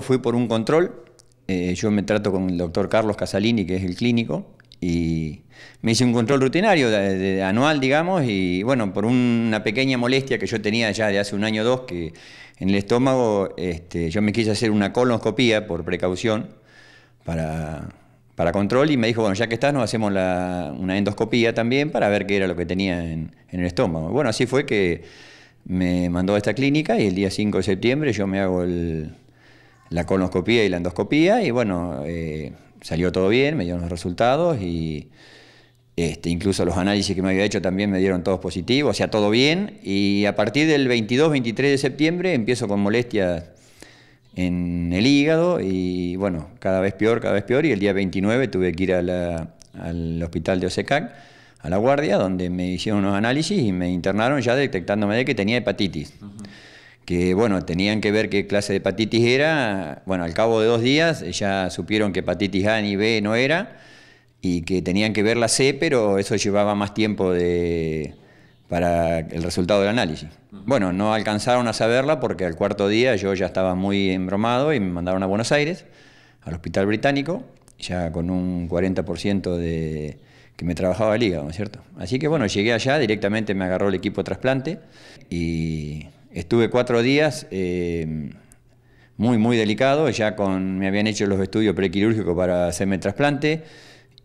Fui por un control. Eh, yo me trato con el doctor Carlos Casalini, que es el clínico, y me hice un control rutinario, anual, digamos, y bueno, por una pequeña molestia que yo tenía ya de hace un año o dos, que en el estómago este, yo me quise hacer una colonoscopía por precaución para, control y me dijo, bueno, ya que estás, nos hacemos una endoscopía también para ver qué era lo que tenía en, en el estómago. Bueno, así fue que me mandó a esta clínica y el día 5 de septiembre yo me hago el la colonoscopía y la endoscopía y bueno, eh, salió todo bien, me dieron los resultados y este, incluso los análisis que me había hecho también me dieron todos positivos, o sea, todo bien y a partir del 22-23 de septiembre empiezo con molestias en el hígado y bueno, cada vez peor, cada vez peor y el día 29 tuve que ir al hospital de Osecac a la guardia donde me hicieron unos análisis y me internaron ya detectándome de que tenía hepatitis que bueno, tenían que ver qué clase de hepatitis era. Bueno, al cabo de dos días eh, ya supieron que hepatitis A ni B no era y que tenían que ver la C, pero eso llevaba más tiempo para el resultado del análisis. Bueno, no alcanzaron a saberla porque al cuarto día yo ya estaba muy embromado y me mandaron a Buenos Aires, al hospital británico, ya con un 40% de que me trabajaba el hígado, ¿no es cierto? Así que bueno, llegué allá, directamente me agarró el equipo de trasplante y Estuve cuatro días eh, muy, muy delicado, ya me habían hecho los estudios prequirúrgicos para hacerme el trasplante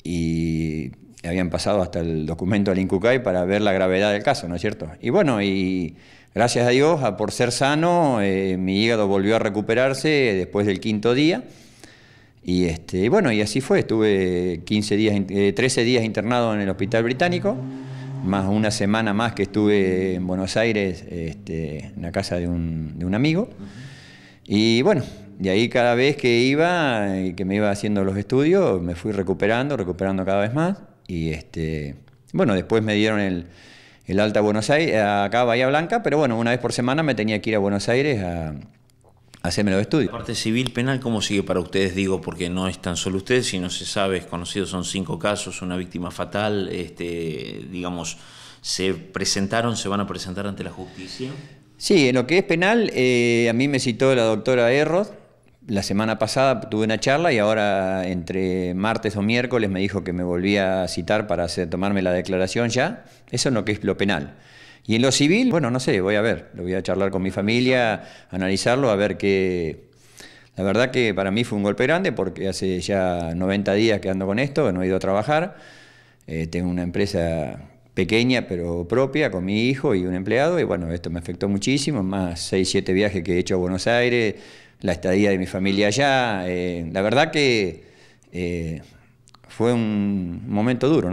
y habían pasado hasta el documento al INCUCAI para ver la gravedad del caso, ¿no es cierto? Y bueno, y gracias a Dios, por ser sano, eh, mi hígado volvió a recuperarse después del quinto día. Y este, bueno, y así fue, estuve 15 días, 13 eh, días internado en el hospital británico más una semana más que estuve en Buenos Aires, este, en la casa de un, amigo. Y bueno, de ahí cada vez que iba y que me iba haciendo los estudios, me fui recuperando, recuperando cada vez más. Y este, bueno, después me dieron el, el alta Buenos Aires, acá a Bahía Blanca, pero bueno, una vez por semana me tenía que ir a Buenos Aires a, lo los estudio La parte civil penal, ¿cómo sigue para ustedes? Digo, porque no es tan solo ustedes, sino se sabe, es conocido, son cinco casos, una víctima fatal, este, digamos, ¿se presentaron, se van a presentar ante la justicia? Sí, en lo que es penal, eh, a mí me citó la doctora Errod, la semana pasada tuve una charla y ahora entre martes o miércoles me dijo que me volvía a citar para hacer, tomarme la declaración ya. Eso es lo que es lo penal. Y en lo civil, bueno, no sé, voy a ver, lo voy a charlar con mi familia, analizarlo, a ver qué... La verdad que para mí fue un golpe grande porque hace ya 90 días que ando con esto, no he ido a trabajar. Eh, tengo una empresa pequeña pero propia con mi hijo y un empleado y bueno, esto me afectó muchísimo, más 6, 7 viajes que he hecho a Buenos Aires, la estadía de mi familia allá. Eh, la verdad que eh, fue un momento duro.